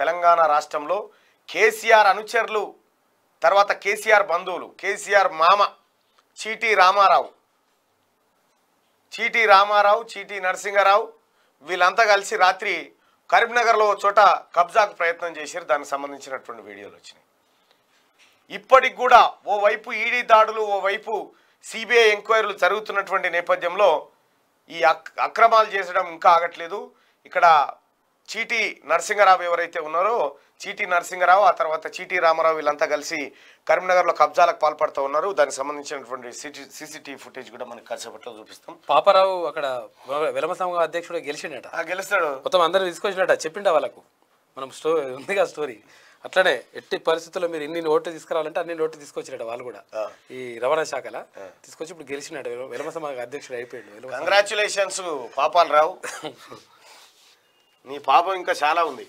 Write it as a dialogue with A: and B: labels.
A: తెలంగాణ రాష్ట్రంలో కేసీఆర్ అనుచరులు తర్వాత కేసీఆర్ బంధువులు కేసీఆర్ మామ చీటీ రామారావు చీటీ రామారావు చీటీ నరసింహారావు వీళ్ళంతా కలిసి రాత్రి కరీంనగర్లో చోట కబ్జాకు ప్రయత్నం చేశారు దానికి సంబంధించినటువంటి వీడియోలు వచ్చినాయి ఇప్పటికి కూడా ఓవైపు ఈడీ దాడులు ఓవైపు సిబిఐ ఎంక్వైరీలు జరుగుతున్నటువంటి నేపథ్యంలో ఈ అక్రమాలు చేసడం ఇంకా ఆగట్లేదు ఇక్కడ చీటి నరసింహరావు ఎవరైతే ఉన్నారో చీటి నరసింహరావు ఆ తర్వాత చీటి రామారావు వీళ్ళంతా కలిసి కరీంనగర్లో కబ్జాలకు పాల్పడుతూ ఉన్నారు దానికి సంబంధించినటువంటి సీసీటీవీ ఫుటేజ్ కూడా మనకి కలిసేపట్లో చూపిస్తాం
B: పాపారావు అక్కడ విలమ అధ్యక్షుడు గెలిచిండట గెలుస్తాడు మొత్తం అందరూ తీసుకొచ్చినట చెప్పిండ వాళ్ళకు మనం స్టోరీ ఉందిగా స్టోరీ అట్లనే ఎట్టి పరిస్థితుల్లో మీరు ఇన్ని ఓట్లు తీసుకురావాలంటే అన్ని ఓట్లు తీసుకొచ్చినట వాళ్ళు కూడా ఈ రవాణా శాఖల తీసుకొచ్చి ఇప్పుడు గెలిచినట్టు వెలమ అధ్యక్షుడు అయిపోయాడు
A: కంగ్రాచులేషన్స్ పాపాలరావు నీ పాపం ఇంకా చాలా ఉంది